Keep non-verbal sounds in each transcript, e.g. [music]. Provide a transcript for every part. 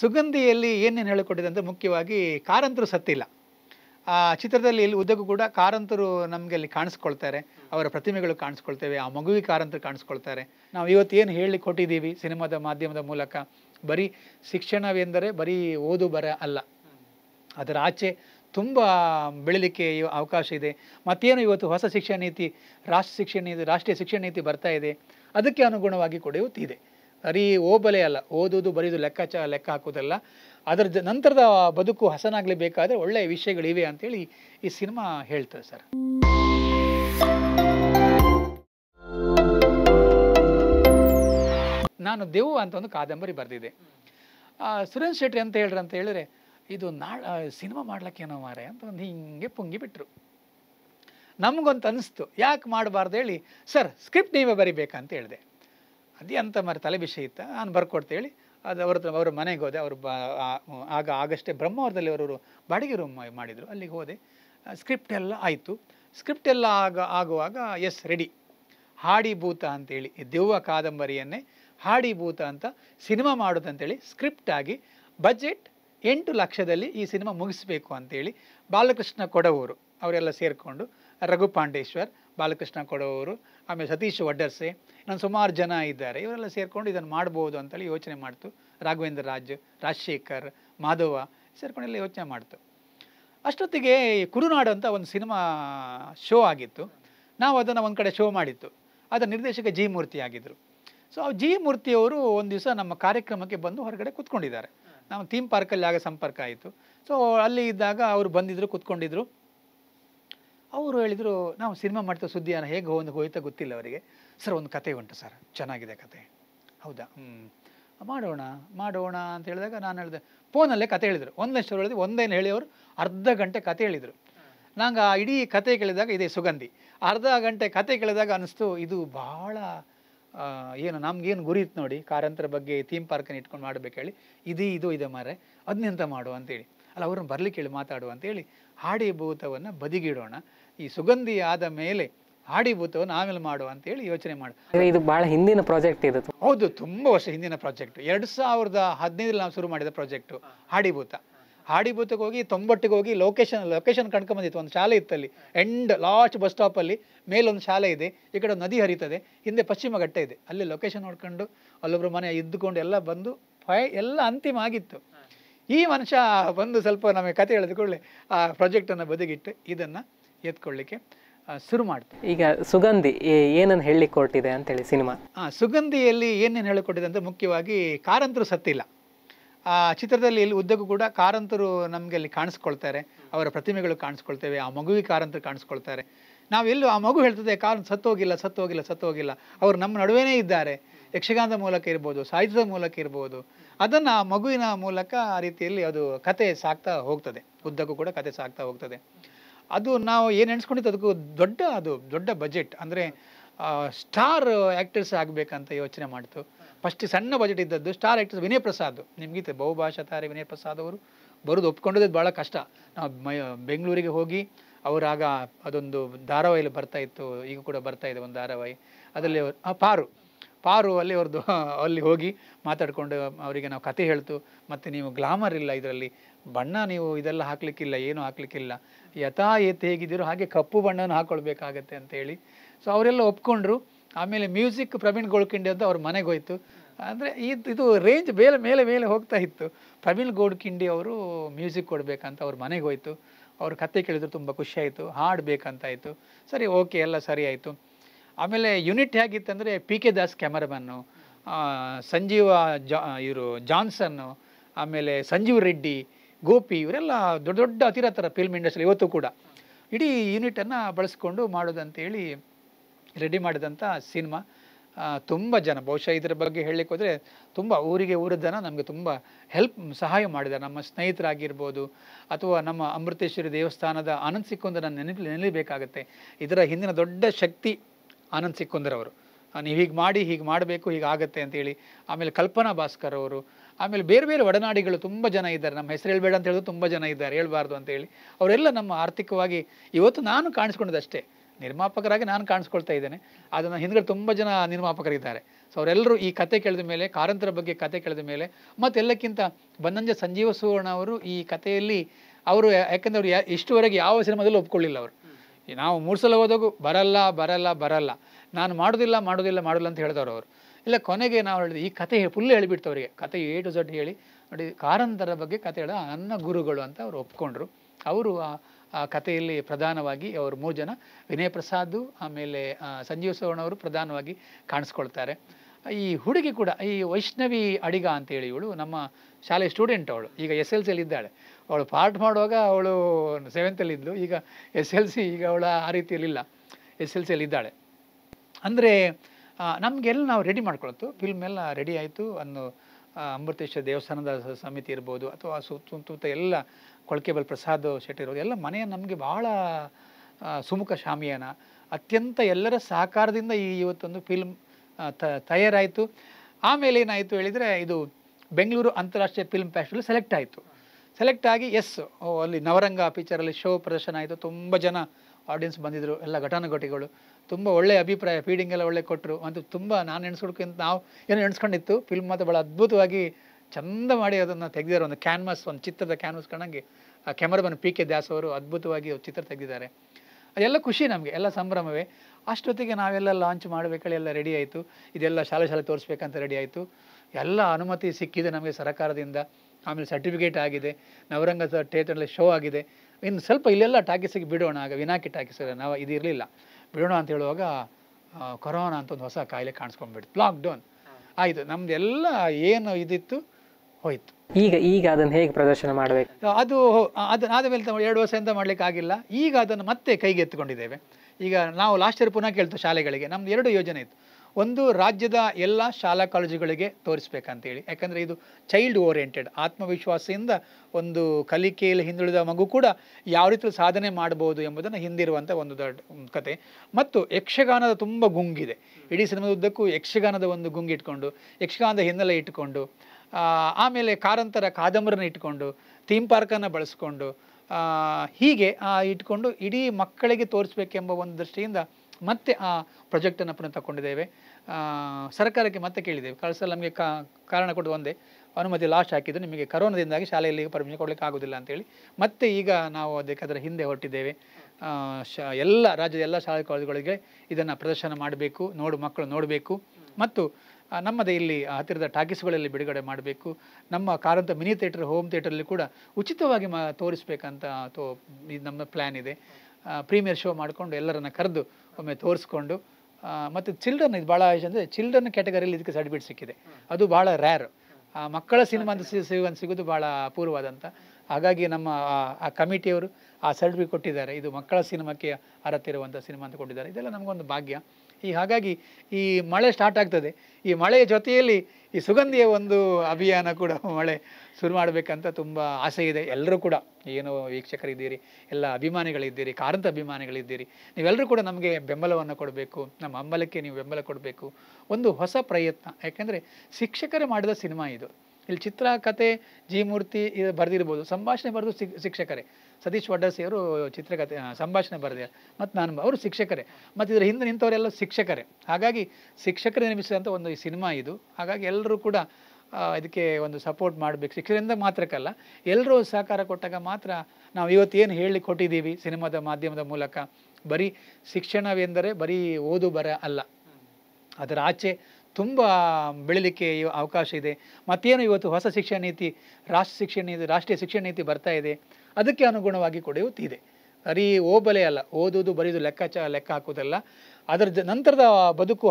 ಸುಗಂಧಿಯಲ್ಲಿ ಏನೇನು ಹೇಳಿಕೊಟ್ಟಿದೆ ಅಂದರೆ ಮುಖ್ಯವಾಗಿ ಕಾರಂತರು ಸತ್ತಿಲ್ಲ ಆ ಚಿತ್ರದಲ್ಲಿ ಇಲ್ಲಿ ಉದ್ದಕ್ಕೂ ಕೂಡ ಕಾರಂತರು ನಮಗೆ ಅಲ್ಲಿ ಕಾಣಿಸ್ಕೊಳ್ತಾರೆ ಅವರ ಪ್ರತಿಮೆಗಳು ಕಾಣಿಸ್ಕೊಳ್ತೇವೆ ಆ ಮಗುವಿಗೆ ಕಾರಂತರು ಕಾಣಿಸ್ಕೊಳ್ತಾರೆ ನಾವು ಇವತ್ತೇನು ಹೇಳಿ ಕೊಟ್ಟಿದ್ದೀವಿ ಸಿನಿಮಾದ ಮಾಧ್ಯಮದ ಮೂಲಕ ಬರೀ ಶಿಕ್ಷಣವೆಂದರೆ ಬರೀ ಓದು ಬರ ಅಲ್ಲ ಅದರ ಆಚೆ ತುಂಬ ಬೆಳೀಲಿಕ್ಕೆ ಅವಕಾಶ ಇದೆ ಮತ್ತೇನು ಇವತ್ತು ಹೊಸ ಶಿಕ್ಷಣ ನೀತಿ ರಾಷ್ಟ್ರ ಶಿಕ್ಷಣ ನೀತಿ ರಾಷ್ಟ್ರೀಯ ಶಿಕ್ಷಣ ನೀತಿ ಬರ್ತಾ ಇದೆ ಅದಕ್ಕೆ ಅನುಗುಣವಾಗಿ ಕೊಡೆಯುತ್ತಿದೆ ಅರಿ ಓಬಲೆ ಅಲ್ಲ ಓದೋದು ಬರೆಯೋದು ಚ ಲೆಕ್ಕ ಹಾಕೋದಲ್ಲ ಅದರ ನಂತರದ ಬದುಕು ಬೇಕಾದರೆ ಒಳ್ಳೆಯ ವಿಷಯಗಳಿವೆ ಅಂತೇಳಿ ಈ ಸಿನಿಮಾ ಹೇಳ್ತದೆ ಸರ್ ನಾನು ದೇವು ಅಂತ ಒಂದು ಕಾದಂಬರಿ ಬರೆದಿದೆ ಸುರೇಶ್ ಶೆಟ್ಟಿ ಅಂತ ಹೇಳ್ರಿ ಅಂತ ಹೇಳಿದ್ರೆ ಇದು ನಾಳ ಸಿನಿಮಾ ಮಾಡ್ಲಿಕ್ಕೇನೋ ಮಾರೆ ಅಂತ ಒಂದು ಹಿಂಗೆ ಪುಂಗಿ ಬಿಟ್ಟರು ಅನಿಸ್ತು ಯಾಕೆ ಮಾಡಬಾರ್ದು ಹೇಳಿ ಸರ್ ಸ್ಕ್ರಿಪ್ಟ್ ನೀವೇ ಬರಿಬೇಕಂತ ಹೇಳಿದೆ ಅದೇ ಅಂತ ಮರ ತಲೆ ವಿಷಯ ಇತ್ತ ನಾನು ಬರ್ಕೊಡ್ತೇಳಿ ಅದು ಅವ್ರ ಹತ್ರ ಅವ್ರ ಮನೆಗೆ ಹೋದೆ ಅವರು ಬ ಆಗ ಆಗಷ್ಟೇ ಬ್ರಹ್ಮಾವರದಲ್ಲಿ ಅವರು ಬಾಡಿಗೆ ರೂಮ್ ಮಾಡಿದರು ಅಲ್ಲಿಗೆ ಹೋದೆ ಸ್ಕ್ರಿಪ್ಟ್ ಎಲ್ಲ ಆಯಿತು ಸ್ಕ್ರಿಪ್ಟ್ ಎಲ್ಲ ಆಗ ಆಗುವಾಗ ಎಸ್ ರೆಡಿ ಹಾಡಿಭೂತ ಅಂತೇಳಿ ದೆವ್ವ ಕಾದಂಬರಿಯನ್ನೇ ಹಾಡಿಭೂತ ಅಂತ ಸಿನಿಮಾ ಮಾಡೋದಂತೇಳಿ ಸ್ಕ್ರಿಪ್ಟ್ ಆಗಿ ಬಜೆಟ್ ಎಂಟು ಲಕ್ಷದಲ್ಲಿ ಈ ಸಿನಿಮಾ ಮುಗಿಸಬೇಕು ಅಂತೇಳಿ ಬಾಲಕೃಷ್ಣ ಕೊಡವೂರು ಅವರೆಲ್ಲ ಸೇರಿಕೊಂಡು ರಘುಪಾಂಡೇಶ್ವರ್ ಪಾಂಡೇಶ್ವರ್ ಬಾಲಕೃಷ್ಣ ಕೊಡೋರು ಆಮೇಲೆ ಸತೀಶ್ ವಡ್ಡರ್ಸೆ ನಾನು ಸುಮಾರು ಜನ ಇದ್ದಾರೆ ಇವರೆಲ್ಲ ಸೇರಿಕೊಂಡು ಇದನ್ನು ಮಾಡ್ಬೋದು ಅಂತೇಳಿ ಯೋಚನೆ ಮಾಡ್ತು ರಾಘವೇಂದ್ರ ರಾಜ್ ರಾಜಶೇಖರ್ ಮಾಧವ ಎಲ್ಲ ಯೋಚನೆ ಮಾಡ್ತು ಅಷ್ಟೊತ್ತಿಗೆ ಕುರುನಾಡು ಅಂತ ಒಂದು ಸಿನಿಮಾ ಶೋ ಆಗಿತ್ತು ನಾವು ಅದನ್ನು ಒಂದು ಕಡೆ ಶೋ ಮಾಡಿತ್ತು ಅದರ ನಿರ್ದೇಶಕ ಜಿ ಮೂರ್ತಿ ಆಗಿದ್ದರು ಸೊ ಆ ಜಿ ಮೂರ್ತಿಯವರು ಒಂದು ದಿವಸ ನಮ್ಮ ಕಾರ್ಯಕ್ರಮಕ್ಕೆ ಬಂದು ಹೊರಗಡೆ ಕೂತ್ಕೊಂಡಿದ್ದಾರೆ ನಾವು ಥೀಮ್ ಪಾರ್ಕಲ್ಲಿ ಆಗ ಸಂಪರ್ಕ ಆಯಿತು ಸೊ ಅಲ್ಲಿ ಇದ್ದಾಗ ಅವರು ಬಂದಿದ್ದರು ಕೂತ್ಕೊಂಡಿದ್ರು ಅವರು ಹೇಳಿದರು ನಾವು ಸಿನಿಮಾ ಮಾಡ್ತಾ ಸುದ್ದಿಯನ್ನು ಹೇಗೆ ಒಂದು ಹೋಯ್ತಾ ಗೊತ್ತಿಲ್ಲ ಅವರಿಗೆ ಸರ್ ಒಂದು ಕತೆ ಉಂಟು ಸರ್ ಚೆನ್ನಾಗಿದೆ ಕತೆ ಹೌದಾ ಹ್ಞೂ ಮಾಡೋಣ ಮಾಡೋಣ ಅಂತ ಹೇಳಿದಾಗ ನಾನು ಹೇಳಿದೆ ಫೋನಲ್ಲೇ ಕತೆ ಹೇಳಿದರು ಒಂದೇ ಸ್ಟೋರಿ ಹೇಳಿದ್ರು ಒಂದೇನು ಹೇಳಿ ಅವರು ಅರ್ಧ ಗಂಟೆ ಕತೆ ಹೇಳಿದರು ನಂಗೆ ಆ ಇಡೀ ಕತೆ ಕೇಳಿದಾಗ ಇದೇ ಸುಗಂಧಿ ಅರ್ಧ ಗಂಟೆ ಕತೆ ಕೇಳಿದಾಗ ಅನ್ನಿಸ್ತು ಇದು ಭಾಳ ಏನು ನಮಗೇನು ಗುರಿ ಇತ್ತು ನೋಡಿ ಕಾರಂತರ ಬಗ್ಗೆ ಥೀಮ್ ಪಾರ್ಕನ್ನು ಇಟ್ಕೊಂಡು ಮಾಡಬೇಕೇಳಿ ಹೇಳಿ ಇದು ಇದು ಇದೆ ಮಾರೆ ಅದನ್ನೆಂತ ಮಾಡು ಅಂತೇಳಿ ಅಲ್ಲ ಅವ್ರನ್ನ ಬರಲಿಕ್ಕೆ ಹೇಳಿ ಮಾತಾಡು ಅಂತೇಳಿ ಹಾಡಿ ಭೂತವನ್ನು ಬದಿಗಿಡೋಣ ಈ ಸುಗಂಧಿ ಆದ ಮೇಲೆ ಹಾಡಿಭೂತವನ್ನು ಆಮೇಲೆ ಮಾಡು ಹೇಳಿ ಯೋಚನೆ ಮಾಡಿ ಇದು ಬಹಳ ಹಿಂದಿನ ಪ್ರಾಜೆಕ್ಟ್ ಇದು ಹೌದು ತುಂಬಾ ವರ್ಷ ಹಿಂದಿನ ಪ್ರಾಜೆಕ್ಟ್ ಎರಡ್ ಸಾವಿರದ ಹದಿನೈದರಲ್ಲಿ ನಾವು ಶುರು ಮಾಡಿದ ಪ್ರಾಜೆಕ್ಟು ಹಾಡಿಭೂತ ಹಾಡಿಭೂತಕ್ಕೆ ಹೋಗಿ ತೊಂಬಟ್ಟಿಗೆ ಹೋಗಿ ಲೊಕೇಶನ್ ಲೊಕೇಶನ್ ಕಣ್ಕೊಂಡು ಬಂದಿತ್ತು ಒಂದು ಶಾಲೆ ಇತ್ತಲ್ಲಿ ಎಂಡ್ ಲಾಸ್ಟ್ ಬಸ್ ಸ್ಟಾಪ್ ಅಲ್ಲಿ ಮೇಲೊಂದು ಶಾಲೆ ಇದೆ ಈ ಕಡೆ ನದಿ ಹರಿತದೆ ಹಿಂದೆ ಪಶ್ಚಿಮ ಘಟ್ಟ ಇದೆ ಅಲ್ಲಿ ಲೊಕೇಶನ್ ನೋಡ್ಕೊಂಡು ಅಲ್ಲೊಬ್ರು ಮನೆ ಇದ್ದುಕೊಂಡು ಎಲ್ಲ ಬಂದು ಫೈ ಎಲ್ಲ ಅಂತಿಮ ಆಗಿತ್ತು ಈ ಮನುಷ್ಯ ಬಂದು ಸ್ವಲ್ಪ ನಮಗೆ ಕತೆ ಹೇಳಿದ ಕೂಡಲೇ ಆ ಪ್ರಾಜೆಕ್ಟನ್ನು ಬದಿಗಿಟ್ಟು ಇದನ್ನು ಎತ್ಕೊಳ್ಳಿಕ್ಕೆ ಶುರು ಮಾಡ್ತೆ ಈಗ ಸುಗಂಧಿ ಏನನ್ನು ಕೊಟ್ಟಿದೆ ಅಂತೇಳಿ ಸಿನಿಮಾ ಹಾಂ ಸುಗಂಧಿಯಲ್ಲಿ ಏನೇನು ಹೇಳಿಕೊಟ್ಟಿದೆ ಅಂದರೆ ಮುಖ್ಯವಾಗಿ ಕಾರಂತರು ಸತ್ತಿಲ್ಲ ಆ ಚಿತ್ರದಲ್ಲಿ ಇಲ್ಲಿ ಉದ್ದಕ್ಕೂ ಕೂಡ ಕಾರಂತರು ನಮಗೆ ಅಲ್ಲಿ ಕಾಣಿಸ್ಕೊಳ್ತಾರೆ ಅವರ ಪ್ರತಿಮೆಗಳು ಕಾಣಿಸ್ಕೊಳ್ತೇವೆ ಆ ಮಗುವಿಗೆ ಕಾರಂತರು ಕಾಣಿಸ್ಕೊಳ್ತಾರೆ ನಾವೆಲ್ಲೂ ಆ ಮಗು ಹೇಳ್ತದೆ ಸತ್ತು ಸತ್ತೋಗಿಲ್ಲ ಸತ್ತೋಗಿಲ್ಲ ಸತ್ತೋಗಿಲ್ಲ ಅವರು ನಮ್ಮ ನಡುವೆನೇ ಇದ್ದಾರೆ ಯಕ್ಷಗಾನದ ಮೂಲಕ ಇರ್ಬೋದು ಸಾಹಿತ್ಯದ ಮೂಲಕ ಇರ್ಬೋದು ಅದನ್ನು ಆ ಮಗುವಿನ ಮೂಲಕ ಆ ರೀತಿಯಲ್ಲಿ ಅದು ಕತೆ ಸಾಕ್ತಾ ಹೋಗ್ತದೆ ಉದ್ದಕ್ಕೂ ಕೂಡ ಕತೆ ಸಾಕ್ತಾ ಹೋಗ್ತದೆ ಅದು ನಾವು ಏನು ಎಣಿಸ್ಕೊಂಡಿತ್ತು ಅದಕ್ಕೂ ದೊಡ್ಡ ಅದು ದೊಡ್ಡ ಬಜೆಟ್ ಅಂದರೆ ಸ್ಟಾರ್ ಆ್ಯಕ್ಟರ್ಸ್ ಆಗಬೇಕಂತ ಯೋಚನೆ ಮಾಡ್ತು ಫಸ್ಟ್ ಸಣ್ಣ ಬಜೆಟ್ ಇದ್ದದ್ದು ಸ್ಟಾರ್ ಆ್ಯಕ್ಟರ್ಸ್ ವಿನಯ್ ಪ್ರಸಾದ್ ನಿಮಗಿತ್ತು ಬಹುಭಾಷಾ ತಾರೆ ವಿನಯ್ ಪ್ರಸಾದ್ ಅವರು ಬರೋದು ಒಪ್ಕೊಂಡಿದ್ದು ಭಾಳ ಕಷ್ಟ ನಾವು ಬೆಂಗಳೂರಿಗೆ ಹೋಗಿ ಅವರಾಗ ಅದೊಂದು ಧಾರಾವಾಹಿಯಲ್ಲಿ ಬರ್ತಾ ಇತ್ತು ಈಗ ಕೂಡ ಬರ್ತಾ ಇದೆ ಒಂದು ಧಾರಾವಾಹಿ ಅದರಲ್ಲಿ ಪಾರು ಪಾರು ಅಲ್ಲಿ ಅವ್ರದ್ದು [laughs] ಅಲ್ಲಿ ಹೋಗಿ ಮಾತಾಡಿಕೊಂಡು ಅವರಿಗೆ ನಾವು ಕತೆ ಹೇಳ್ತು ಮತ್ತು ನೀವು ಗ್ಲಾಮರ್ ಇಲ್ಲ ಇದರಲ್ಲಿ ಬಣ್ಣ ನೀವು ಇದೆಲ್ಲ ಹಾಕ್ಲಿಕ್ಕಿಲ್ಲ ಏನು ಹಾಕ್ಲಿಕ್ಕಿಲ್ಲ ಯಥಾ ಏತ್ ಹೇಗಿದ್ದೀರೋ ಹಾಗೆ ಕಪ್ಪು ಬಣ್ಣನ ಹಾಕ್ಕೊಳ್ಬೇಕಾಗತ್ತೆ ಅಂತೇಳಿ ಸೊ ಅವರೆಲ್ಲ ಒಪ್ಕೊಂಡ್ರು ಆಮೇಲೆ ಮ್ಯೂಸಿಕ್ ಪ್ರವೀಣ್ ಗೋಳ್ಕಿಂಡೆ ಅಂತ ಅವ್ರ ಮನೆಗೆ ಹೋಯಿತು ಅಂದರೆ ಇದು ಇದು ರೇಂಜ್ ಮೇಲೆ ಮೇಲೆ ಮೇಲೆ ಹೋಗ್ತಾ ಇತ್ತು ಪ್ರವೀಣ್ ಗೋಡ್ಕಿಂಡಿ ಅವರು ಮ್ಯೂಸಿಕ್ ಕೊಡಬೇಕಂತ ಅವ್ರ ಮನೆಗೆ ಹೋಯಿತು ಅವ್ರ ಕತೆ ಕೇಳಿದ್ರು ತುಂಬ ಖುಷಿಯಾಯಿತು ಹಾಡಬೇಕಂತಾಯಿತು ಸರಿ ಓಕೆ ಎಲ್ಲ ಸರಿ ಆಯಿತು ಆಮೇಲೆ ಯೂನಿಟ್ ಹೇಗಿತ್ತಂದರೆ P K Das cameraman Sanjeeva Jha ಇವರು ಜಾನ್ಸನ್ನು ಆಮೇಲೆ ಸಂಜೀವ್ ರೆಡ್ಡಿ ಗೋಪಿ ಇವರೆಲ್ಲ ದೊಡ್ಡ ದೊಡ್ಡ ಥರ ಫಿಲ್ಮ್ ಇಂಡಸ್ಟ್ರಿ ಇವತ್ತು ಕೂಡ ಇಡೀ ಯೂನಿಟನ್ನು ಬಳಸ್ಕೊಂಡು ಮಾಡೋದಂತೇಳಿ ರೆಡಿ ಮಾಡಿದಂಥ ಸಿನಿಮಾ ತುಂಬ ಜನ ಬಹುಶಃ ಇದರ ಬಗ್ಗೆ ಹೇಳಲಿಕ್ಕೆ ಹೋದರೆ ತುಂಬ ಊರಿಗೆ ಊರ ಜನ ನಮಗೆ ತುಂಬ ಹೆಲ್ಪ್ ಸಹಾಯ ಮಾಡಿದ್ದಾರೆ ನಮ್ಮ ಸ್ನೇಹಿತರಾಗಿರ್ಬೋದು ಅಥವಾ ನಮ್ಮ ಅಮೃತೇಶ್ವರಿ ದೇವಸ್ಥಾನದ ಆನಂದ್ ಸಿಕ್ಕೊಂದು ನಾನು ನೆನಪಿ ಇದರ ಹಿಂದಿನ ದೊಡ್ಡ ಶಕ್ತಿ ಆನಂದ್ ಸಿಕ್ಕೊಂದರ್ ಅವರು ನೀವು ಹೀಗೆ ಮಾಡಿ ಹೀಗೆ ಮಾಡಬೇಕು ಆಗುತ್ತೆ ಅಂತೇಳಿ ಆಮೇಲೆ ಕಲ್ಪನಾ ಭಾಸ್ಕರ್ ಅವರು ಆಮೇಲೆ ಬೇರೆ ಬೇರೆ ಒಡನಾಡಿಗಳು ತುಂಬ ಜನ ಇದ್ದಾರೆ ನಮ್ಮ ಹೆಸರು ಹೇಳಬೇಡ ಅಂತ ಹೇಳಿದ್ರು ತುಂಬ ಜನ ಇದ್ದಾರೆ ಹೇಳಬಾರ್ದು ಅಂತೇಳಿ ಅವರೆಲ್ಲ ನಮ್ಮ ಆರ್ಥಿಕವಾಗಿ ಇವತ್ತು ನಾನು ಕಾಣಿಸ್ಕೊಂಡಿದ್ದಷ್ಟೇ ನಿರ್ಮಾಪಕರಾಗಿ ನಾನು ಕಾಣಿಸ್ಕೊಳ್ತಾ ಇದ್ದೇನೆ ಅದನ್ನು ಹಿಂದ್ಗಡೆ ತುಂಬ ಜನ ನಿರ್ಮಾಪಕರಿದ್ದಾರೆ ಸೊ ಅವರೆಲ್ಲರೂ ಈ ಕತೆ ಕೇಳಿದ ಮೇಲೆ ಕಾರಂತರ ಬಗ್ಗೆ ಕತೆ ಕೇಳಿದ ಮೇಲೆ ಎಲ್ಲಕ್ಕಿಂತ ಬನ್ನಂಜ ಸಂಜೀವ ಸುವರ್ಣ ಅವರು ಈ ಕಥೆಯಲ್ಲಿ ಅವರು ಯಾಕೆಂದರೆ ಅವರು ಯಾ ಇಷ್ಟುವರೆಗೆ ಯಾವ ಸಿನಿಮಾದಲ್ಲೂ ಒಪ್ಕೊಳ್ಳಿಲ್ಲ ಅವರು ನಾವು ಮೂರು ಸಲ ಹೋದಾಗೂ ಬರಲ್ಲ ಬರಲ್ಲ ಬರಲ್ಲ ನಾನು ಮಾಡೋದಿಲ್ಲ ಮಾಡೋದಿಲ್ಲ ಮಾಡೋಲ್ಲ ಅಂತ ಹೇಳ್ದವ್ರು ಅವರು ಇಲ್ಲ ಕೊನೆಗೆ ನಾವು ಹೇಳಿದ್ವಿ ಈ ಕಥೆ ಫುಲ್ ಹೇಳಿಬಿಡ್ತವ್ರಿಗೆ ಅವರಿಗೆ ಕಥೆ ಎ ಟು ಝಡ್ ಹೇಳಿ ನೋಡಿ ಕಾರಂತರ ಬಗ್ಗೆ ಕತೆ ಹೇಳೋ ನನ್ನ ಗುರುಗಳು ಅಂತ ಅವರು ಒಪ್ಕೊಂಡ್ರು ಅವರು ಆ ಕಥೆಯಲ್ಲಿ ಪ್ರಧಾನವಾಗಿ ಅವರು ಮೂರು ಜನ ವಿನಯ್ ಪ್ರಸಾದ್ ಆಮೇಲೆ ಸಂಜೀವ್ ಸವರ್ಣವರು ಪ್ರಧಾನವಾಗಿ ಕಾಣಿಸ್ಕೊಳ್ತಾರೆ ಈ ಹುಡುಗಿ ಕೂಡ ಈ ವೈಷ್ಣವಿ ಅಡಿಗ ಅಂತೇಳಿ ಇವಳು ನಮ್ಮ ಶಾಲೆ ಸ್ಟೂಡೆಂಟ್ ಅವಳು ಈಗ ಎಸ್ ಎಲ್ ಸಿಯಲ್ಲಿ ಇದ್ದಾಳೆ ಅವಳು ಪಾರ್ಟ್ ಮಾಡುವಾಗ ಅವಳು ಸೆವೆಂತಲ್ಲಿದ್ದಳು ಈಗ ಎಸ್ ಎಲ್ ಸಿ ಈಗ ಅವಳ ಆ ರೀತಿಯಲ್ಲಿಲ್ಲ ಎಸ್ ಎಲ್ ಸಿಯಲ್ಲಿ ಇದ್ದಾಳೆ ಅಂದರೆ ನಮಗೆಲ್ಲ ನಾವು ರೆಡಿ ಮಾಡ್ಕೊಳತ್ತು ಫಿಲ್ಮ್ ಎಲ್ಲ ರೆಡಿ ಆಯಿತು ಅನ್ನು ಅಮೃತೇಶ್ವರ ದೇವಸ್ಥಾನದ ಸಮಿತಿ ಇರ್ಬೋದು ಅಥವಾ ಸುತ್ತಮುತ್ತ ಎಲ್ಲ ಕೊಳಕೆಬಲ್ ಪ್ರಸಾದ್ ಶೆಟ್ಟಿ ಇರ್ಬೋದು ಎಲ್ಲ ಮನೆಯ ನಮಗೆ ಭಾಳ ಸುಮುಖ ಶಾಮಿಯಾನ ಅತ್ಯಂತ ಎಲ್ಲರ ಸಹಕಾರದಿಂದ ಈ ಇವತ್ತೊಂದು ಫಿಲ್ಮ್ ತ ತಯಾರಾಯಿತು ಆಮೇಲೆ ಏನಾಯಿತು ಹೇಳಿದರೆ ಇದು ಬೆಂಗಳೂರು ಅಂತಾರಾಷ್ಟ್ರೀಯ ಫಿಲ್ಮ್ ಫೆಸ್ಟಿವಲ್ ಸೆಲೆಕ್ಟ್ ಆಯಿತು ಸೆಲೆಕ್ಟ್ ಆಗಿ ಎಸ್ ಓ ಅಲ್ಲಿ ನವರಂಗ ಪಿಕ್ಚರಲ್ಲಿ ಶೋ ಪ್ರದರ್ಶನ ಆಯಿತು ತುಂಬ ಜನ ಆಡಿಯನ್ಸ್ ಬಂದಿದ್ದರು ಎಲ್ಲ ಘಟಾನುಘಟಿಗಳು ತುಂಬ ಒಳ್ಳೆಯ ಅಭಿಪ್ರಾಯ ಫೀಡಿಂಗ್ ಎಲ್ಲ ಒಳ್ಳೆ ಕೊಟ್ಟರು ಅಂತ ತುಂಬ ನಾನು ಎಣಿಸ್ಕೊಡ್ಕಿಂತ ನಾವು ಏನು ಎಣಿಸ್ಕೊಂಡಿತ್ತು ಫಿಲ್ಮ್ ಮಾತ್ರ ಭಾಳ ಅದ್ಭುತವಾಗಿ ಚಂದ ಮಾಡಿ ಅದನ್ನು ತೆಗೆದಿರೋ ಒಂದು ಕ್ಯಾನ್ವಾಸ್ ಒಂದು ಚಿತ್ರದ ಕ್ಯಾನ್ವಸ್ ಕಂಡಂಗೆ ಆ ಕ್ಯಾಮರಾಮನ್ ಪಿ ಕೆ ದಾಸ್ ಅವರು ಅದ್ಭುತವಾಗಿ ಚಿತ್ರ ತೆಗೆದಿದ್ದಾರೆ ಅದೆಲ್ಲ ಖುಷಿ ನಮಗೆ ಎಲ್ಲ ಸಂಭ್ರಮವೇ ಅಷ್ಟೊತ್ತಿಗೆ ನಾವೆಲ್ಲ ಲಾಂಚ್ ಮಾಡಬೇಕಲ್ಲಿ ಎಲ್ಲ ರೆಡಿ ಆಯಿತು ಇದೆಲ್ಲ ಶಾಲೆ ಶಾಲೆ ತೋರಿಸ್ಬೇಕಂತ ರೆಡಿ ಆಯಿತು ಎಲ್ಲ ಅನುಮತಿ ಸಿಕ್ಕಿದೆ ನಮಗೆ ಸರ್ಕಾರದಿಂದ ಆಮೇಲೆ ಸರ್ಟಿಫಿಕೇಟ್ ಆಗಿದೆ ನವರಂಗ ಥಿಯೇಟರಲ್ಲಿ ಶೋ ಆಗಿದೆ ಇನ್ನು ಸ್ವಲ್ಪ ಇಲ್ಲೆಲ್ಲ ಟಾಕೀಸಿಗೆ ಬಿಡೋಣ ಆಗ ವಿನಾಕಿ ಟಾಕೀಸ್ ನಾವು ಇರಲಿಲ್ಲ ಬಿಡೋಣ ಅಂತ ಹೇಳುವಾಗ ಕೊರೋನಾ ಅಂತ ಒಂದು ಹೊಸ ಕಾಯಿಲೆ ಕಾಣಿಸ್ಕೊಂಡ್ಬಿಡ್ತು ಲಾಕ್ಡೌನ್ ಆಯಿತು ನಮ್ದೆಲ್ಲ ಏನು ಇದಿತ್ತು ಹೋಯ್ತು ಈಗ ಈಗ ಅದನ್ನು ಹೇಗೆ ಪ್ರದರ್ಶನ ಮಾಡಬೇಕು ಅದು ಅದನ್ನು ಆದ ಮೇಲೆ ಎರಡು ವರ್ಷದಿಂದ ಮಾಡ್ಲಿಕ್ಕೆ ಆಗಿಲ್ಲ ಈಗ ಅದನ್ನು ಮತ್ತೆ ಕೈಗೆ ಈಗ ನಾವು ಲಾಸ್ಟ್ ಇಯರ್ ಪುನಃ ಕೇಳ್ತು ಶಾಲೆಗಳಿಗೆ ನಮ್ದು ಎರಡು ಯೋಜನೆ ಇತ್ತು ಒಂದು ರಾಜ್ಯದ ಎಲ್ಲ ಶಾಲಾ ಕಾಲೇಜುಗಳಿಗೆ ತೋರಿಸ್ಬೇಕಂತೇಳಿ ಯಾಕಂದರೆ ಇದು ಚೈಲ್ಡ್ ಓರಿಯೆಂಟೆಡ್ ಆತ್ಮವಿಶ್ವಾಸದಿಂದ ಒಂದು ಕಲಿಕೆಯಲ್ಲಿ ಹಿಂದುಳಿದ ಮಗು ಕೂಡ ಯಾವ ರೀತಿ ಸಾಧನೆ ಮಾಡಬಹುದು ಎಂಬುದನ್ನು ಹಿಂದಿರುವಂಥ ಒಂದು ದೊಡ್ಡ ಕತೆ ಮತ್ತು ಯಕ್ಷಗಾನದ ತುಂಬ ಗುಂಗಿದೆ ಇಡೀ ಸಿನಿಮಾದ ಉದ್ದಕ್ಕೂ ಯಕ್ಷಗಾನದ ಒಂದು ಗುಂಗಿಟ್ಕೊಂಡು ಯಕ್ಷಗಾನದ ಹಿನ್ನೆಲೆ ಇಟ್ಟುಕೊಂಡು ಆಮೇಲೆ ಕಾರಂತರ ಕಾದಂಬರನ್ನ ಇಟ್ಕೊಂಡು ಥೀಮ್ ಪಾರ್ಕನ್ನು ಬಳಸ್ಕೊಂಡು ಹೀಗೆ ಇಟ್ಕೊಂಡು ಇಡೀ ಮಕ್ಕಳಿಗೆ ತೋರಿಸ್ಬೇಕೆಂಬ ಒಂದು ದೃಷ್ಟಿಯಿಂದ ಮತ್ತೆ ಆ ಪ್ರಾಜೆಕ್ಟನ್ನು ಪುನಃ ತಗೊಂಡಿದ್ದೇವೆ ಸರ್ಕಾರಕ್ಕೆ ಮತ್ತೆ ಕೇಳಿದ್ದೇವೆ ಕಳಿಸಲು ನಮಗೆ ಕಾರಣ ಕೊಟ್ಟು ಒಂದೇ ಅನುಮತಿ ಲಾಸ್ಟ್ ಹಾಕಿದ್ದು ನಿಮಗೆ ಕರೋನಾದಿಂದಾಗಿ ಶಾಲೆಯಲ್ಲಿ ಪರ್ಮಿಷನ್ ಕೊಡಲಿಕ್ಕೆ ಆಗೋದಿಲ್ಲ ಅಂತೇಳಿ ಮತ್ತೆ ಈಗ ನಾವು ಅದಕ್ಕೆ ಅದರ ಹಿಂದೆ ಹೊರಟಿದ್ದೇವೆ ಶ ಎಲ್ಲ ರಾಜ್ಯದ ಎಲ್ಲ ಶಾಲಾ ಕಾಲೇಜುಗಳಿಗೆ ಇದನ್ನು ಪ್ರದರ್ಶನ ಮಾಡಬೇಕು ನೋಡು ಮಕ್ಕಳು ನೋಡಬೇಕು ಮತ್ತು ನಮ್ಮದೇ ಇಲ್ಲಿ ಹತ್ತಿರದ ಟಾಕೀಸ್ಗಳಲ್ಲಿ ಬಿಡುಗಡೆ ಮಾಡಬೇಕು ನಮ್ಮ ಕಾರಂತ ಮಿನಿ ಥಿಯೇಟರ್ ಹೋಮ್ ಥಿಯೇಟರಲ್ಲಿ ಕೂಡ ಉಚಿತವಾಗಿ ಮ ತೋರಿಸ್ಬೇಕಂತ ತೋ ಇದು ನಮ್ಮ ಪ್ಲ್ಯಾನ್ ಇದೆ ಪ್ರೀಮಿಯರ್ ಶೋ ಮಾಡಿಕೊಂಡು ಎಲ್ಲರನ್ನ ಕರೆದು ಒಮ್ಮೆ ತೋರಿಸ್ಕೊಂಡು ಮತ್ತು ಚಿಲ್ಡ್ರನ್ ಇದು ಭಾಳ ಅಂದರೆ ಚಿಲ್ಡ್ರನ್ ಕ್ಯಾಟಗರಿಯಲ್ಲಿ ಇದಕ್ಕೆ ಸರ್ಟಿಫಿಕೇಟ್ ಸಿಕ್ಕಿದೆ ಅದು ಭಾಳ ರ್ಯಾರ್ ಮಕ್ಕಳ ಸಿನಿಮಾ ಅಂತ ಸಿಗೋದು ಭಾಳ ಅಪೂರ್ವವಾದಂಥ ಹಾಗಾಗಿ ನಮ್ಮ ಆ ಕಮಿಟಿಯವರು ಆ ಸರ್ಟಿಫಿಕೇಟ್ ಕೊಟ್ಟಿದ್ದಾರೆ ಇದು ಮಕ್ಕಳ ಸಿನಿಮಾಕ್ಕೆ ಅರತಿರುವಂಥ ಸಿನಿಮಾ ಅಂತ ಕೊಟ್ಟಿದ್ದಾರೆ ಇದೆಲ್ಲ ನಮಗೊಂದು ಭಾಗ್ಯ ಈ ಹಾಗಾಗಿ ಈ ಮಳೆ ಸ್ಟಾರ್ಟ್ ಆಗ್ತದೆ ಈ ಮಳೆಯ ಜೊತೆಯಲ್ಲಿ ಈ ಸುಗಂಧಿಯ ಒಂದು ಅಭಿಯಾನ ಕೂಡ [laughs] ಮಳೆ ಶುರು ಮಾಡಬೇಕಂತ ತುಂಬ ಆಸೆ ಇದೆ ಎಲ್ಲರೂ ಕೂಡ ಏನು ವೀಕ್ಷಕರಿದ್ದೀರಿ ಎಲ್ಲ ಅಭಿಮಾನಿಗಳಿದ್ದೀರಿ ಕಾರಂತ ಅಭಿಮಾನಿಗಳಿದ್ದೀರಿ ನೀವೆಲ್ಲರೂ ಕೂಡ ನಮಗೆ ಬೆಂಬಲವನ್ನು ಕೊಡಬೇಕು ನಮ್ಮ ಹಂಬಲಕ್ಕೆ ನೀವು ಬೆಂಬಲ ಕೊಡಬೇಕು ಒಂದು ಹೊಸ ಪ್ರಯತ್ನ ಯಾಕೆಂದರೆ ಶಿಕ್ಷಕರೇ ಮಾಡಿದ ಸಿನಿಮಾ ಇದು ಇಲ್ಲಿ ಚಿತ್ರ ಕತೆ ಜಿ ಮೂರ್ತಿ ಬರೆದಿರ್ಬೋದು ಸಂಭಾಷಣೆ ಬರೆದು ಶಿಕ್ಷಕರೇ ಸತೀಶ್ ವಡ್ಡಸಿ ಅವರು ಚಿತ್ರಕಥೆ ಸಂಭಾಷಣೆ ಬರೆದ ಮತ್ತು ನಾನು ಅವರು ಶಿಕ್ಷಕರೇ ಮತ್ತು ಇದರ ಹಿಂದೆ ನಿಂತವರೆಲ್ಲ ಶಿಕ್ಷಕರೇ ಹಾಗಾಗಿ ಶಿಕ್ಷಕರು ನಿರ್ಮಿಸಿದಂಥ ಒಂದು ಈ ಸಿನಿಮಾ ಇದು ಹಾಗಾಗಿ ಎಲ್ಲರೂ ಕೂಡ ಇದಕ್ಕೆ ಒಂದು ಸಪೋರ್ಟ್ ಮಾಡಬೇಕು ಶಿಕ್ಷಕರಿಂದ ಮಾತ್ರಕ್ಕಲ್ಲ ಎಲ್ಲರೂ ಸಹಕಾರ ಕೊಟ್ಟಾಗ ಮಾತ್ರ ನಾವು ಇವತ್ತೇನು ಹೇಳಿ ಕೊಟ್ಟಿದ್ದೀವಿ ಸಿನಿಮಾದ ಮಾಧ್ಯಮದ ಮೂಲಕ ಬರೀ ಶಿಕ್ಷಣವೆಂದರೆ ಬರೀ ಓದು ಬರ ಅಲ್ಲ ಅದರ ಆಚೆ ತುಂಬ ಬೆಳೀಲಿಕ್ಕೆ ಅವಕಾಶ ಇದೆ ಮತ್ತೇನು ಇವತ್ತು ಹೊಸ ಶಿಕ್ಷಣ ನೀತಿ ರಾಷ್ಟ್ರ ಶಿಕ್ಷಣ ನೀತಿ ರಾಷ್ಟ್ರೀಯ ಶಿಕ್ಷಣ ನೀತಿ ಬರ್ತಾ ಇದೆ ಅದಕ್ಕೆ ಅನುಗುಣವಾಗಿ ಕೂಡ ಇವತ್ತು ಬರೀ ಓಬಲೆ ಅಲ್ಲ ಓದೋದು ಬರೀದು ಲೆಕ್ಕಾಚಾರ ಲೆಕ್ಕ ಹಾಕೋದಲ್ಲ ಅದರ ನಂತರದ ಬದುಕು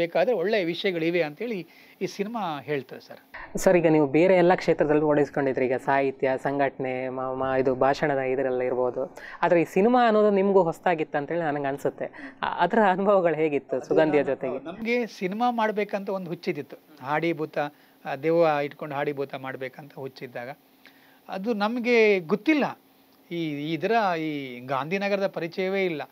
ಬೇಕಾದರೆ ಒಳ್ಳೆಯ ವಿಷಯಗಳಿವೆ ಅಂತೇಳಿ ಈ ಸಿನಿಮಾ ಹೇಳ್ತದೆ ಸರ್ ಸರ್ ಈಗ ನೀವು ಬೇರೆ ಎಲ್ಲ ಕ್ಷೇತ್ರದಲ್ಲೂ ಓಡಿಸ್ಕೊಂಡಿದ್ರಿ ಈಗ ಸಾಹಿತ್ಯ ಸಂಘಟನೆ ಇದು ಭಾಷಣದ ಇದರೆಲ್ಲ ಇರ್ಬೋದು ಆದರೆ ಈ ಸಿನಿಮಾ ಅನ್ನೋದು ನಿಮಗೂ ಹೊಸದಾಗಿತ್ತು ಅಂತೇಳಿ ನನಗೆ ಅನಿಸುತ್ತೆ ಅದರ ಅನುಭವಗಳು ಹೇಗಿತ್ತು ಸುಗಂಧಿಯ ಜೊತೆಗೆ ನಮಗೆ ಸಿನಿಮಾ ಮಾಡಬೇಕಂತ ಒಂದು ಹುಚ್ಚಿದ್ದಿತ್ತು ಹಾಡಿಭೂತ ದೇವ ಇಟ್ಕೊಂಡು ಹಾಡಿಭೂತ ಮಾಡಬೇಕಂತ ಹುಚ್ಚಿದ್ದಾಗ ಅದು ನಮಗೆ ಗೊತ್ತಿಲ್ಲ ಈ ಇದರ ಈ ಗಾಂಧಿನಗರದ ಪರಿಚಯವೇ ಇಲ್ಲ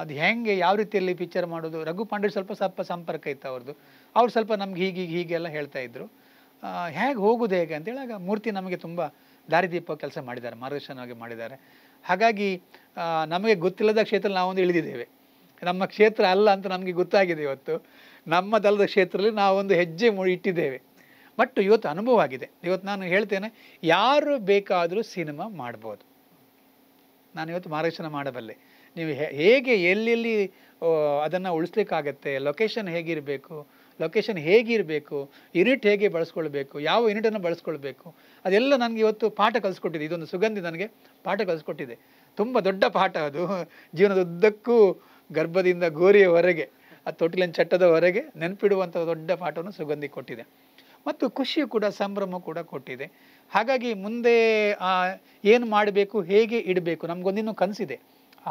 ಅದು ಹೆಂಗೆ ಯಾವ ರೀತಿಯಲ್ಲಿ ಪಿಕ್ಚರ್ ಮಾಡೋದು ರಘು ಪಾಂಡೆ ಸ್ವಲ್ಪ ಸ್ವಲ್ಪ ಸಂಪರ್ಕ ಇತ್ತು ಅವ್ರದ್ದು ಅವ್ರು ಸ್ವಲ್ಪ ನಮ್ಗೆ ಹೀಗೆ ಹೀಗೆಲ್ಲ ಹೇಳ್ತಾ ಇದ್ರು ಹೇಗೆ ಹೋಗೋದು ಹೇಗೆ ಅಂತೇಳಾಗ ಮೂರ್ತಿ ನಮಗೆ ತುಂಬ ದಾರಿದೀಪ ಕೆಲಸ ಮಾಡಿದ್ದಾರೆ ಮಾರ್ಗದರ್ಶನವಾಗಿ ಮಾಡಿದ್ದಾರೆ ಹಾಗಾಗಿ ನಮಗೆ ಗೊತ್ತಿಲ್ಲದ ಕ್ಷೇತ್ರ ನಾವೊಂದು ಇಳಿದಿದ್ದೇವೆ ನಮ್ಮ ಕ್ಷೇತ್ರ ಅಲ್ಲ ಅಂತ ನಮಗೆ ಗೊತ್ತಾಗಿದೆ ಇವತ್ತು ನಮ್ಮ ದಲದ ಕ್ಷೇತ್ರದಲ್ಲಿ ನಾವೊಂದು ಹೆಜ್ಜೆ ಇಟ್ಟಿದ್ದೇವೆ ಬಟ್ ಇವತ್ತು ಅನುಭವ ಆಗಿದೆ ಇವತ್ತು ನಾನು ಹೇಳ್ತೇನೆ ಯಾರು ಬೇಕಾದರೂ ಸಿನಿಮಾ ಮಾಡ್ಬೋದು ನಾನು ಇವತ್ತು ಮಾರ್ಗದರ್ಶನ ಮಾಡಬಲ್ಲೆ ನೀವು ಹೇಗೆ ಎಲ್ಲೆಲ್ಲಿ ಅದನ್ನು ಉಳಿಸ್ಲಿಕ್ಕಾಗತ್ತೆ ಲೊಕೇಶನ್ ಹೇಗಿರಬೇಕು ಲೊಕೇಶನ್ ಹೇಗಿರಬೇಕು ಯೂನಿಟ್ ಹೇಗೆ ಬಳಸ್ಕೊಳ್ಬೇಕು ಯಾವ ಯುನಿಟನ್ನು ಬಳಸ್ಕೊಳ್ಬೇಕು ಅದೆಲ್ಲ ನನಗೆ ಇವತ್ತು ಪಾಠ ಕಲಿಸ್ಕೊಟ್ಟಿದೆ ಇದೊಂದು ಸುಗಂಧಿ ನನಗೆ ಪಾಠ ಕಲಿಸ್ಕೊಟ್ಟಿದೆ ತುಂಬ ದೊಡ್ಡ ಪಾಠ ಅದು ಜೀವನದ ಉದ್ದಕ್ಕೂ ಗರ್ಭದಿಂದ ಗೋರಿಯವರೆಗೆ ಆ ತೊಟ್ಟಿಲಿನ ಚಟ್ಟದವರೆಗೆ ನೆನಪಿಡುವಂಥ ದೊಡ್ಡ ಪಾಠವನ್ನು ಸುಗಂಧಿ ಕೊಟ್ಟಿದೆ ಮತ್ತು ಖುಷಿಯು ಕೂಡ ಸಂಭ್ರಮ ಕೂಡ ಕೊಟ್ಟಿದೆ ಹಾಗಾಗಿ ಮುಂದೆ ಏನು ಮಾಡಬೇಕು ಹೇಗೆ ಇಡಬೇಕು ನಮಗೊಂದಿನ್ನೂ ಕನಸಿದೆ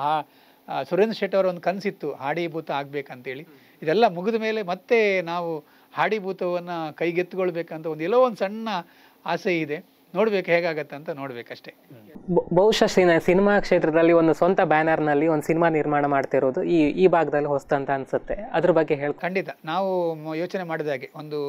ಆ ಸುರೇಂದ್ರ ಶೆಟ್ಟಿ ಅವರ ಒಂದು ಕನಸಿತ್ತು ಹಾಡೀಭೂತ ಆಗಬೇಕಂತೇಳಿ ಇದೆಲ್ಲ ಮುಗಿದ ಮೇಲೆ ಮತ್ತೆ ನಾವು ಹಾಡಿಭೂತವನ್ನು ಕೈಗೆತ್ತಿಕೊಳ್ಬೇಕಂತ ಒಂದು ಎಲ್ಲೋ ಒಂದು ಸಣ್ಣ ಆಸೆ ಇದೆ ನೋಡ್ಬೇಕು ಹೇಗಾಗತ್ತೆ ಅಂತ ನೋಡ್ಬೇಕಷ್ಟೇ ಬಹುಶಃ ಸಿನಿಮಾ ಕ್ಷೇತ್ರದಲ್ಲಿ ಒಂದು ಸ್ವಂತ ಬ್ಯಾನರ್ನಲ್ಲಿ ಒಂದು ಸಿನಿಮಾ ನಿರ್ಮಾಣ ಮಾಡ್ತಿರೋದು ಈ ಈ ಭಾಗದಲ್ಲಿ ಹೊಸ್ತಂತ ಅನ್ಸುತ್ತೆ ಅದ್ರ ಬಗ್ಗೆ ಹೇಳಿ ಖಂಡಿತ ನಾವು ಯೋಚನೆ ಮಾಡಿದ ಹಾಗೆ ಒಂದು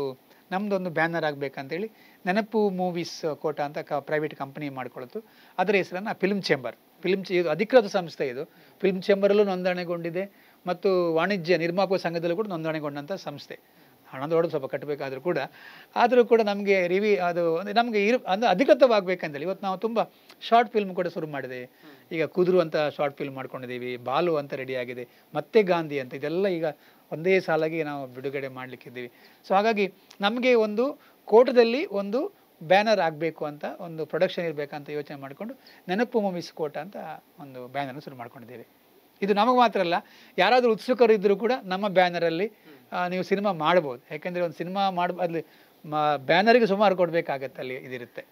ನಮ್ಮದೊಂದು ಬ್ಯಾನರ್ ಆಗಬೇಕಂತೇಳಿ ನೆನಪು ಮೂವೀಸ್ ಕೋಟ ಅಂತ ಕ ಪ್ರೈವೇಟ್ ಕಂಪ್ನಿ ಮಾಡ್ಕೊಳ್ತು ಅದರ ಹೆಸರನ್ನು ಫಿಲ್ಮ್ ಚೇಂಬರ್ ಫಿಲ್ಮ್ ಇದು ಅಧಿಕೃತ ಸಂಸ್ಥೆ ಇದು ಫಿಲ್ಮ್ ಚೇಂಬರಲ್ಲೂ ನೋಂದಣಿಗೊಂಡಿದೆ ಮತ್ತು ವಾಣಿಜ್ಯ ನಿರ್ಮಾಪಕ ಸಂಘದಲ್ಲೂ ಕೂಡ ನೋಂದಣಿಗೊಂಡಂಥ ಸಂಸ್ಥೆ ಹಣದೊಡದು ಸ್ವಲ್ಪ ಕಟ್ಟಬೇಕಾದರೂ ಕೂಡ ಆದರೂ ಕೂಡ ನಮಗೆ ರಿವಿ ಅದು ಅಂದರೆ ನಮಗೆ ಇರು ಅಂದರೆ ಅಧಿಕೃತವಾಗಬೇಕಂದೇಳಿ ಇವತ್ತು ನಾವು ತುಂಬ ಶಾರ್ಟ್ ಫಿಲ್ಮ್ ಕೂಡ ಶುರು ಮಾಡಿದೆ ಈಗ ಕುದುರು ಅಂತ ಶಾರ್ಟ್ ಫಿಲ್ಮ್ ಮಾಡ್ಕೊಂಡಿದ್ದೀವಿ ಬಾಲು ಅಂತ ರೆಡಿಯಾಗಿದೆ ಮತ್ತೆ ಗಾಂಧಿ ಅಂತ ಇದೆಲ್ಲ ಈಗ ಒಂದೇ ಸಾಲಾಗಿ ನಾವು ಬಿಡುಗಡೆ ಮಾಡಲಿಕ್ಕಿದ್ದೀವಿ ಸೊ ಹಾಗಾಗಿ ನಮಗೆ ಒಂದು ಕೋಟದಲ್ಲಿ ಒಂದು ಬ್ಯಾನರ್ ಆಗಬೇಕು ಅಂತ ಒಂದು ಪ್ರೊಡಕ್ಷನ್ ಇರಬೇಕಂತ ಯೋಚನೆ ಮಾಡಿಕೊಂಡು ನೆನಪು ಮೂವೀಸ್ ಕೋಟ ಅಂತ ಒಂದು ಬ್ಯಾನರ್ನ ಶುರು ಮಾಡ್ಕೊಂಡಿದ್ದೀವಿ ಇದು ನಮಗೆ ಮಾತ್ರ ಅಲ್ಲ ಯಾರಾದರೂ ಉತ್ಸುಕರು ಇದ್ದರೂ ಕೂಡ ನಮ್ಮ ಬ್ಯಾನರಲ್ಲಿ ನೀವು ಸಿನಿಮಾ ಮಾಡ್ಬೋದು ಯಾಕೆಂದರೆ ಒಂದು ಸಿನಿಮಾ ಮಾಡಿ ಅಲ್ಲಿ ಬ್ಯಾನರಿಗೆ ಸುಮಾರು ಕೊಡಬೇಕಾಗತ್ತೆ ಅಲ್ಲಿ ಇದಿರುತ್ತೆ